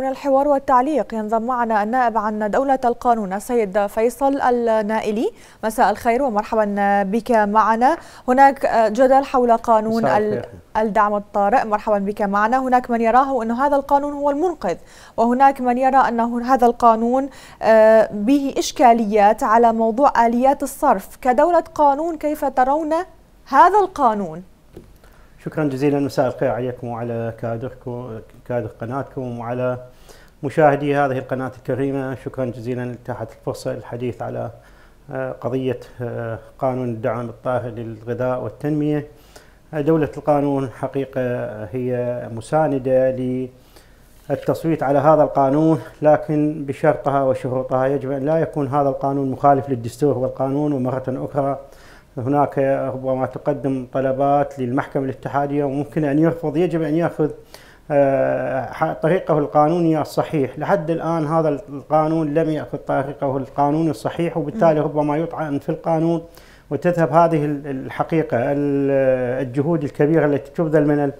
من الحوار والتعليق ينضم معنا النائب عن دولة القانون السيد فيصل النائلي مساء الخير ومرحبا بك معنا هناك جدل حول قانون الدعم الطارئ مرحبا بك معنا هناك من يراه أن هذا القانون هو المنقذ وهناك من يرى أن هذا القانون آه، به إشكاليات على موضوع آليات الصرف كدولة قانون كيف ترون هذا القانون شكرا جزيلا مساء الخير عليكم وعلى كادركم كادر قناتكم وعلى مشاهدي هذه القناة الكريمة شكرا جزيلا اتاحت الفرصة للحديث على آه، قضية آه، قانون الدعم الطاهر للغذاء والتنمية آه، دولة القانون حقيقة هي مساندة للتصويت على هذا القانون لكن بشرطها وشروطها يجب أن لا يكون هذا القانون مخالف للدستور والقانون ومرة أخرى هناك ربما تقدم طلبات للمحكمة الاتحادية وممكن أن يرفض يجب أن يأخذ آه، طريقه القانوني الصحيح لحد الآن هذا القانون لم يأخذ طريقه القانوني الصحيح وبالتالي ربما يطعن في القانون وتذهب هذه الحقيقة الجهود الكبيرة التي تبذل من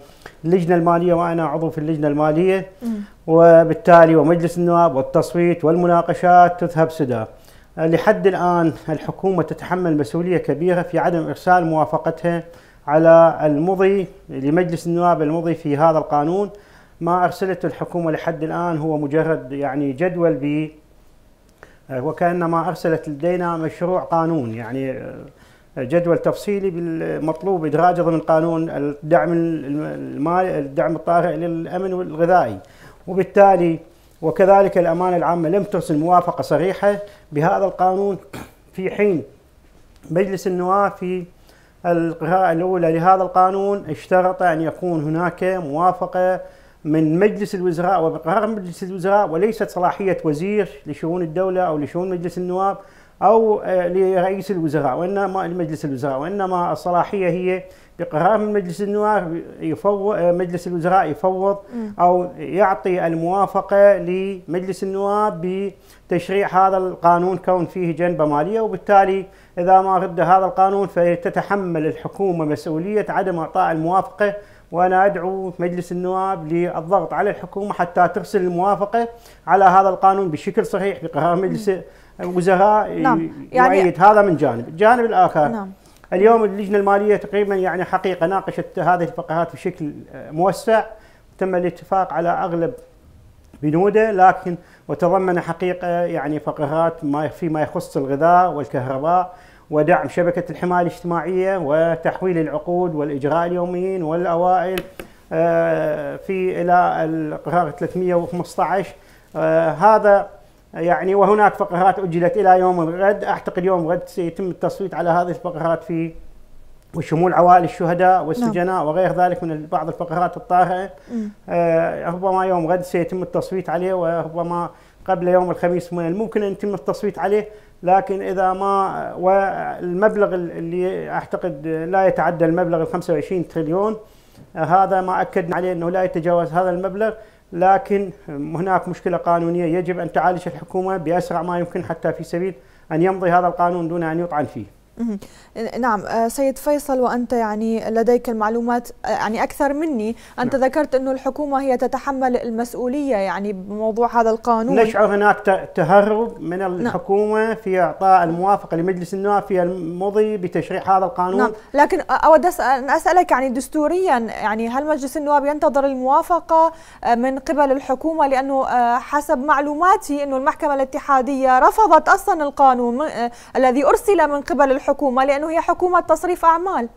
اللجنة المالية وأنا عضو في اللجنة المالية وبالتالي ومجلس النواب والتصويت والمناقشات تذهب سدى آه، لحد الآن الحكومة تتحمل مسؤولية كبيرة في عدم إرسال موافقتها على المضي لمجلس النواب المضي في هذا القانون ما أرسلته الحكومة لحد الآن هو مجرد يعني جدول ب آه، وكأنما أرسلت لدينا مشروع قانون يعني آه، جدول تفصيلي بالمطلوب إدراجه ضمن قانون الدعم المالي الدعم الطارئ للأمن الغذائي وبالتالي وكذلك الأمانة العامة لم ترسل موافقة صريحة بهذا القانون في حين مجلس النواب في القراءة الأولى لهذا القانون اشترط أن يكون هناك موافقة من مجلس الوزراء وبقرار مجلس الوزراء وليست صلاحية وزير لشؤون الدولة أو لشؤون مجلس النواب او آه، لرئيس الوزراء وانما لمجلس الوزراء وانما الصلاحيه هي بقرار من مجلس النواب يفوض آه، مجلس الوزراء يفوض او يعطي الموافقه لمجلس النواب بتشريع هذا القانون كون فيه جنبه ماليه وبالتالي اذا ما رد هذا القانون فتتحمل الحكومه مسؤوليه عدم اعطاء الموافقه وانا ادعو مجلس النواب للضغط على الحكومه حتى ترسل الموافقه على هذا القانون بشكل صحيح بقرار مجلس وزراء نعم. يعني يعيد هذا من جانب، الجانب الاخر نعم. اليوم اللجنه الماليه تقريبا يعني حقيقه ناقشت هذه الفقرات بشكل آه، موسع تم الاتفاق على اغلب بنوده لكن وتضمن حقيقه يعني فقرات ما فيما يخص الغذاء والكهرباء ودعم شبكه الحمايه الاجتماعيه وتحويل العقود والاجراء اليوميين والاوائل آه، في الى القرار 315 آه، هذا يعني وهناك فقرات أجلت إلى يوم الغد أعتقد يوم الغد سيتم التصويت على هذه الفقرات في وشمول عوائل الشهداء نعم. والسجناء نعم. وغير ذلك من بعض الفقرات الطارئة آه ربما يوم غد سيتم التصويت عليه وربما قبل يوم الخميس من الممكن أن يتم التصويت عليه لكن إذا ما والمبلغ اللي أعتقد لا يتعدى المبلغ ال 25 تريليون آه هذا ما أكدنا عليه أنه لا يتجاوز هذا المبلغ لكن هناك مشكلة قانونية يجب أن تعالج الحكومة بأسرع ما يمكن حتى في سبيل أن يمضي هذا القانون دون أن يطعن فيه نعم آه، سيد فيصل وأنت يعني لديك المعلومات آه، يعني أكثر مني أنت نعم. ذكرت أن الحكومة هي تتحمل المسؤولية يعني بموضوع هذا القانون نشعر هناك تهرب من نعم. الحكومة نعم. في إعطاء الموافقة لمجلس النواب في المضي بتشريع هذا القانون نعم لكن أود أن أسألك يعني دستوريا يعني هل مجلس النواب ينتظر الموافقة آه، من قبل الحكومة لأنه حسب معلوماتي أنه المحكمة الاتحادية رفضت أصلا القانون الذي أرسل من قبل الحكومة الحكومة لأنه هي حكومة تصريف أعمال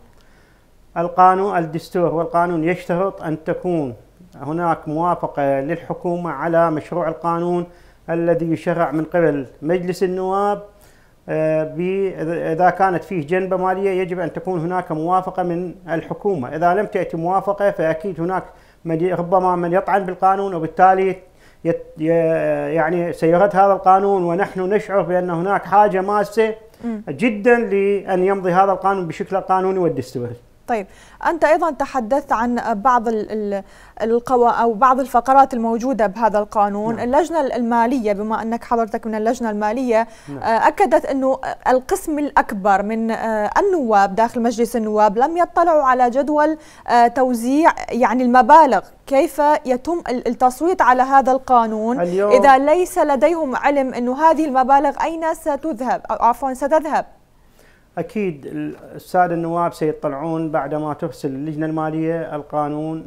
القانون الدستور والقانون يشترط أن تكون هناك موافقة للحكومة على مشروع القانون الذي يشرع من قبل مجلس النواب آه، إذا كانت فيه جنبة مالية يجب أن تكون هناك موافقة من الحكومة إذا لم تأتي موافقة فأكيد هناك من ربما من يطعن بالقانون وبالتالي يعني سيرد هذا القانون ونحن نشعر بأن هناك حاجة ماسة جدا لان يمضي هذا القانون بشكل قانوني والدستوري. طيب أنت أيضا تحدثت عن بعض القوى أو بعض الفقرات الموجودة بهذا القانون نعم. اللجنة المالية بما أنك حضرتك من اللجنة المالية نعم. آه، أكدت أنه القسم الأكبر من آه، النواب داخل مجلس النواب لم يطلعوا على جدول آه، توزيع يعني المبالغ كيف يتم التصويت على هذا القانون اليوم إذا ليس لديهم علم أنه هذه المبالغ أين ستذهب أو عفوا ستذهب اكيد الساده النواب سيطلعون بعد ما ترسل اللجنه الماليه القانون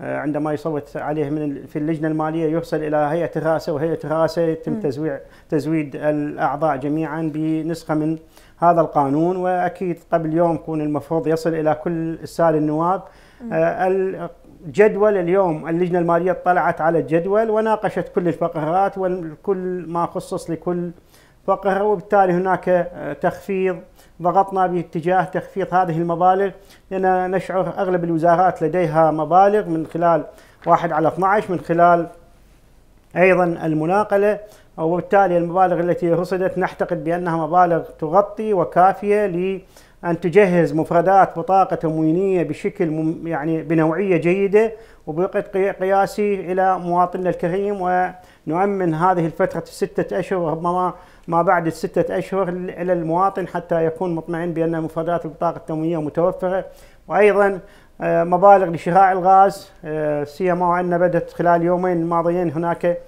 آه، عندما يصوت عليه من في اللجنه الماليه يرسل الى هيئه الرئاسه وهيئه الرئاسه يتم تزويع تزويد الاعضاء جميعا بنسخه من هذا القانون واكيد قبل يوم يكون المفروض يصل الى كل الساده النواب آه، الجدول اليوم اللجنه الماليه اطلعت على الجدول وناقشت كل الفقرات وكل ما خصص لكل فقره وبالتالي هناك آه، تخفيض ضغطنا باتجاه تخفيض هذه المبالغ لأن نشعر أغلب الوزارات لديها مبالغ من خلال 1 على 12 من خلال أيضا المناقلة وبالتالي المبالغ التي رصدت نعتقد بأنها مبالغ تغطي وكافية ان تجهز مفردات بطاقه تموينيه بشكل يعني بنوعيه جيده وبوقت قياسي الى مواطننا الكريم ونؤمن هذه الفتره السته اشهر وربما ما بعد الستة أشهر إلى المواطن حتى يكون مطمئن بأن مفردات البطاقة التموينية متوفرة وأيضا مبالغ لشراء الغاز سيما وأن بدأت خلال يومين الماضيين هناك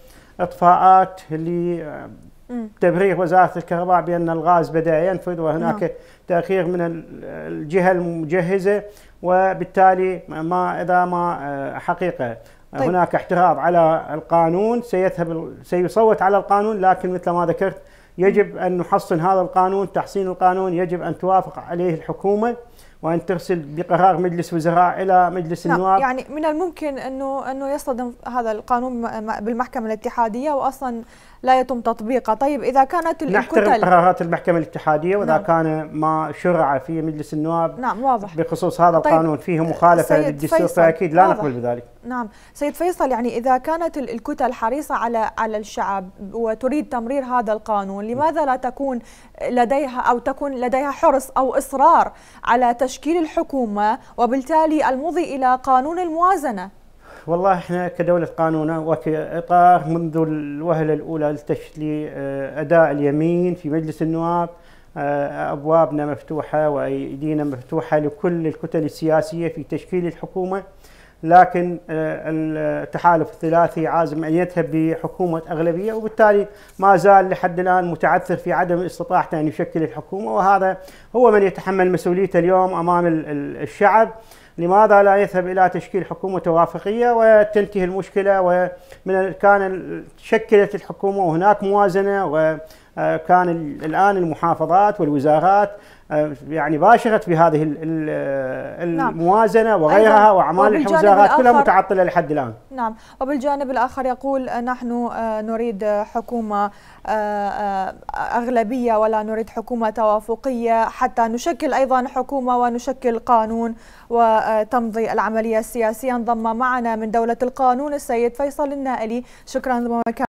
إطفاءات تبرير وزاره الكهرباء بان الغاز بدا ينفذ وهناك نعم. تاخير من الجهه المجهزه وبالتالي ما اذا ما آه، حقيقه طيب. هناك احتراض على القانون سيذهب سيصوت على القانون لكن مثل ما ذكرت يجب ان نحصن هذا القانون تحصين القانون يجب ان توافق عليه الحكومه وان ترسل بقرار مجلس وزراء الى مجلس نعم النواب يعني من الممكن انه انه يصطدم هذا القانون بالمحكمه الاتحاديه واصلا لا يتم تطبيقه، طيب اذا كانت الكتل نحترم قرارات المحكمه الاتحاديه واذا نعم. كان ما شرع في مجلس النواب نعم واضح بخصوص هذا طيب القانون فيه مخالفه للدستور فاكيد لا واضح. نقبل بذلك نعم سيد فيصل يعني اذا كانت الكتل حريصه على على الشعب وتريد تمرير هذا القانون لماذا لا تكون لديها او تكون لديها حرص او اصرار على تش تشكيل الحكومة وبالتالي المضي إلى قانون الموازنة والله احنا كدولة قانونة وفي إطار منذ الوهلة الأولى لأداء آه، اليمين في مجلس النواب آه، أبوابنا مفتوحة وأيدينا مفتوحة لكل الكتل السياسية في تشكيل الحكومة لكن آه، التحالف الثلاثي عازم ان يذهب بحكومه اغلبيه وبالتالي ما زال لحد الان متعثر في عدم استطاعته ان يشكل الحكومه وهذا هو من يتحمل مسؤوليته اليوم امام الشعب لماذا لا يذهب الى تشكيل حكومه توافقيه وتنتهي المشكله ومن كان شكلت الحكومه وهناك موازنه و آه، كان الان المحافظات والوزارات آه، يعني باشرت بهذه آه، نعم. الموازنه وغيرها واعمال الوزارات كلها متعطله لحد الان. نعم، وبالجانب الاخر يقول نحن نريد حكومه اغلبيه ولا نريد حكومه توافقيه حتى نشكل ايضا حكومه ونشكل قانون وتمضي العمليه السياسيه انضم معنا من دوله القانون السيد فيصل النائلي، شكرا لمكان